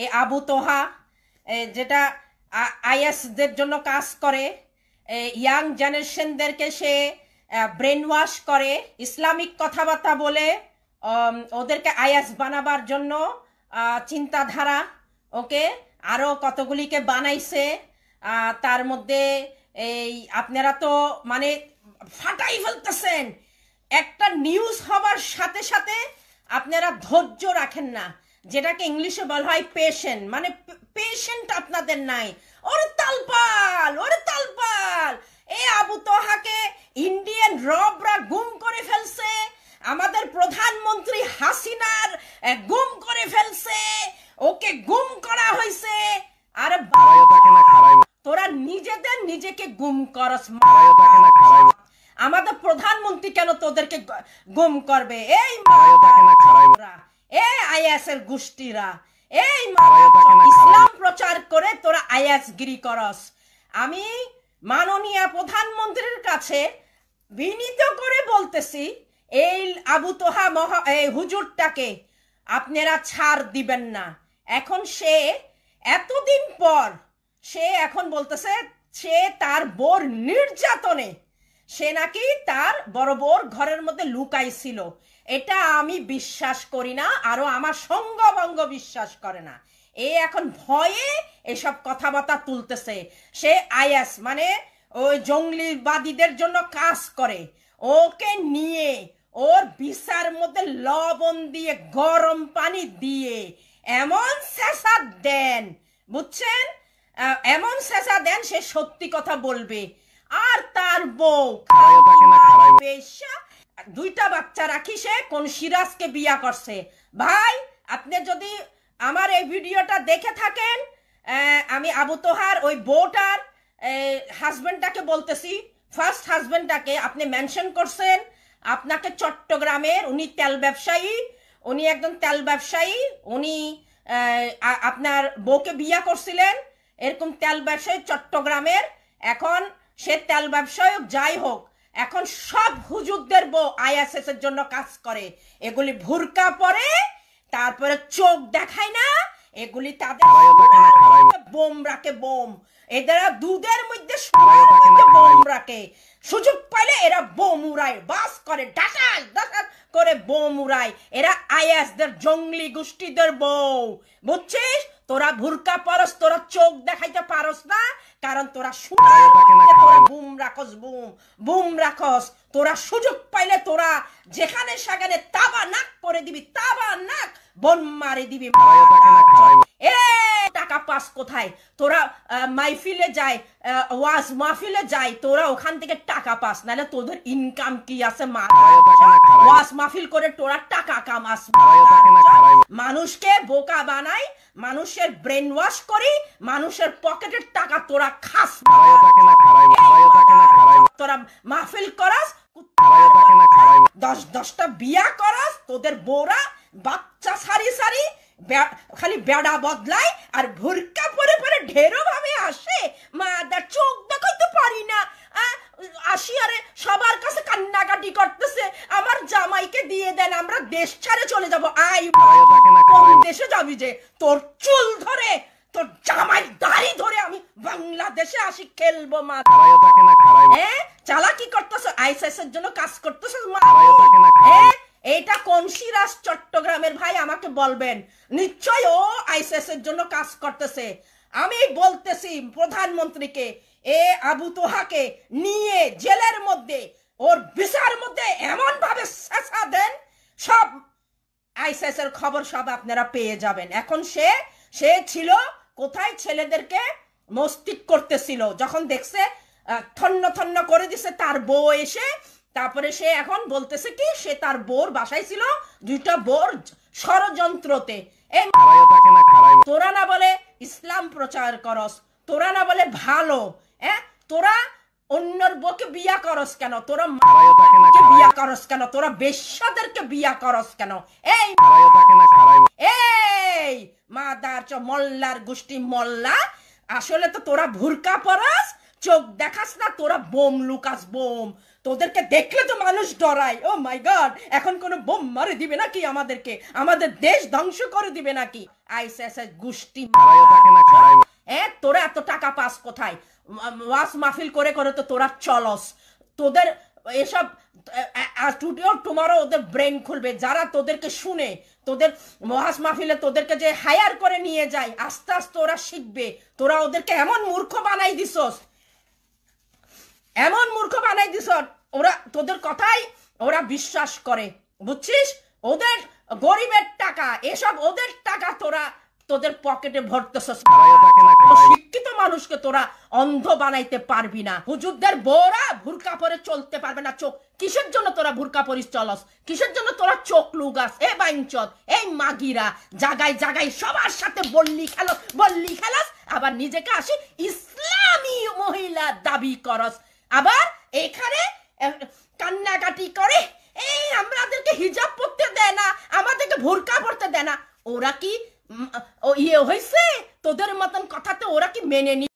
এ আবু তোহা যেটা আইএসদের জন্য কাজ করে ইয়াং জেনারেশনদেরকে সে ব্রেন ওয়াশ করে ইসলামিক কথাবার্তা বলে ওদেরকে আইএস বানাবার জন্য চিন্তাধারা ওকে আরও কতগুলিকে বানাইছে তার মধ্যে এই আপনারা তো মানে ফাটাই ফেলতেছেন একটা নিউজ হবার সাথে সাথে আপনারা ধৈর্য রাখেন না যেটাকে ইংলিশে বলা হয় পেশেন্ট মানে পেশেন্ট আপনাদের নাই ওরে তালপাল ওরে তালপাল এ আবু তোহাকে ইন্ডিয়ান রবরা গুম করে ফেলছে আমাদের প্রধানমন্ত্রী হাসিনার গুম করে ফেলছে ওকে গুম করা হয়েছে আরে তোরা নিজেদের নিজেকে গুম করস আমাদের প্রধানমন্ত্রী কেন তোদেরকে গুম করবে এই আইএসের গোষ্ঠীরা এই ইসলাম প্রচার করে তোরা আইএস গিরি করস আমি মাননীয় প্রধানমন্ত্রীর কাছে বিনীত করে বলতেছি এই আবু তোহা মহা এই হুজুরটাকে আপনারা ছাড় দিবেন না এখন সে এতদিন পর সে এখন বলতেছে সে তার বোর নির্যাতনে সে নাকি তার বড় বড় ঘরের মধ্যে লুকাইছিল এটা আমি বিশ্বাস করি না আরো আমার সঙ্গবঙ্গ বিশ্বাস করে না এ এখন ভয়ে এসব কথাবার্তা তুলতেছে সে আইএস মানে ওই জঙ্গলিবাদীদের জন্য কাজ করে ওকে নিয়ে ওর বিচার মধ্যে লবণ দিয়ে গরম পানি দিয়ে এমন শেষা দেন বুঝছেন এমন শেষা দেন সে সত্যি কথা বলবে আর তার বউ দুইটা বাচ্চা রাখি সে কোন সিরাজকে বিয়া করছে ভাই আপনি যদি আমার এই ভিডিওটা দেখে থাকেন আমি আবু তোহার ওই বউটার হাজবেন্ডটাকে বলতেছি ফার্স্ট হাজবেন্ডটাকে আপনি মেনশন করছেন আপনাকে চট্টগ্রামের উনি তেল ব্যবসায়ী উনি একজন তেল ব্যবসায়ী উনি আপনার বউকে বিয়া করছিলেন এরকম তেল ব্যবসায়ী চট্টগ্রামের এখন সে তেল ব্যবসায় যাই হোক এখন সব হুজুরদের বউ আইএসএস এর জন্য কাজ করে এগুলি ভুরকা পরে তারপরে চোখ দেখায় না এগুলি তাদের বোম রাখে বোম এরা দুধের মধ্যে বোম রাখে সুযোগ পাইলে এরা বোম উড়ায় বাস করে ডাসাস করে বোম উড়ায় এরা আয়াসদের জঙ্গলি গোষ্ঠীদের বউ বুঝছিস তোরা ভুরকা পরস তোরা চোখ দেখাইতে পারস না কারণ তোরা শুনে রাখস বুম বুম রাখস তোরা সুযোগ পাইলে তোরা যেখানে সেখানে তাবা নাক করে দিবি তাবা নাক বন মারে দিবি টাকা পাস কোথায় তোরা মাইফিলে যায় ওয়াজ মাহফিলে যায় তোরা ওখান থেকে টাকা পাস নাহলে তোদের ইনকাম কি আছে ওয়াজ মাহফিল করে তোরা টাকা মানুষকে বোকা বানাই মানুষের ব্রেন ওয়াশ করি মানুষের পকেটের টাকা তোরা খাস তোরা মাহফিল করাস দশ দশটা বিয়া করাস তোদের বোরা বাচ্চা সারি সারি খালি বেড়া বদলায় আর ভুরকা পরে পরে ঢেরো ভাবে আসে মা চোখ দেখাইতে পারি না আসি আরে সবার কাছে কান্নাকাটি করতেছে আমার জামাইকে দিয়ে দেন আমরা দেশ ছাড়ে চলে যাব আই দেশে যাবি যে তোর চুল ধরে তোর জামাই দায় বাংলাদেশে আসি খেলবো মা চালাকি করতেছ এর জন্য কাজ করতেছ মা খারাইও থাকে না চট্টগ্রামের ভাই আমাকে বলবেন নিশ্চয় ও এর জন্য কাজ করতেছে আমি বলতেছি প্রধানমন্ত্রীকে এ আবু তোহাকে নিয়ে জেলের মধ্যে ওর বিচার মধ্যে এমন ভাবে শেষা দেন সব আইসিএস এর খবর সব আপনারা পেয়ে যাবেন এখন সে সে ছিল কোথায় ছেলেদেরকে মস্তিক করতেছিল যখন দেখছে থন্ন থন্ন করে দিছে তার বউ এসে তারপরে সে এখন বলতেছে কি সে তার বোর বাসায় ছিল দুইটা বোর ষড়যন্ত্রতে তোরা না বলে ইসলাম প্রচার করস তোরা না বলে ভালো হ্যাঁ তোরা অন্যর বউকে বিয়া করস কেন তোরা বিয়া করস কেন তোরা বেশ্যাদেরকে বিয়া করস কেন এই এই মাদার চ মল্লার গোষ্ঠী মল্লা আসলে তো তোরা ভুরকা পরাস চোখ দেখাস না তোরা বোম লুকাস বোম তোদেরকে দেখলে তো মানুষ ডরায় ও মাই গড এখন কোনো বোম মারে দিবে নাকি আমাদেরকে আমাদের দেশ ধ্বংস করে দিবে নাকি আইসিএস গোষ্ঠী হ্যাঁ তোরা এত টাকা পাস কোথায় ওয়াস মাহফিল করে করে তো তোরা চলস তোদের এসব টুডে অর টুমারো ওদের ব্রেন খুলবে যারা তোদেরকে শুনে তোদের মহাস মাহফিলে তোদেরকে যে হায়ার করে নিয়ে যায় আস্তে আস্তে ওরা শিখবে তোরা ওদেরকে এমন মূর্খ বানাই দিছস এমন মূর্খ বানাই দিছ ওরা তোদের কথাই ওরা বিশ্বাস করে বুঝছিস ওদের গরিবের টাকা এসব ওদের টাকা তোরা তোদের পকেটে ভরতেছ শিক্ষিত মানুষকে তোরা অন্ধ বানাইতে পারবি না হুজুরদের বোরা ভুরকা পরে চলতে পারবে না চোখ কিসের জন্য তোরা ভুরকা পরিস চলস কিসের জন্য তোরা চোখ লুগাস এ বাইঞ্চদ এই মাগিরা জাগায় জাগাই সবার সাথে বললি খেলো বললি খেলাস আবার নিজেকে আসি ইসলামী মহিলা দাবি করস আবার এখানে কান্নাকাটি করে এই আমাদেরকে হিজাব পরতে দেয় না আমাদেরকে ভুরকা পরতে দেয় না ওরা কি ইয়ে হয়েছে তোদের মতন কথাতে ওরা কি মেনে নি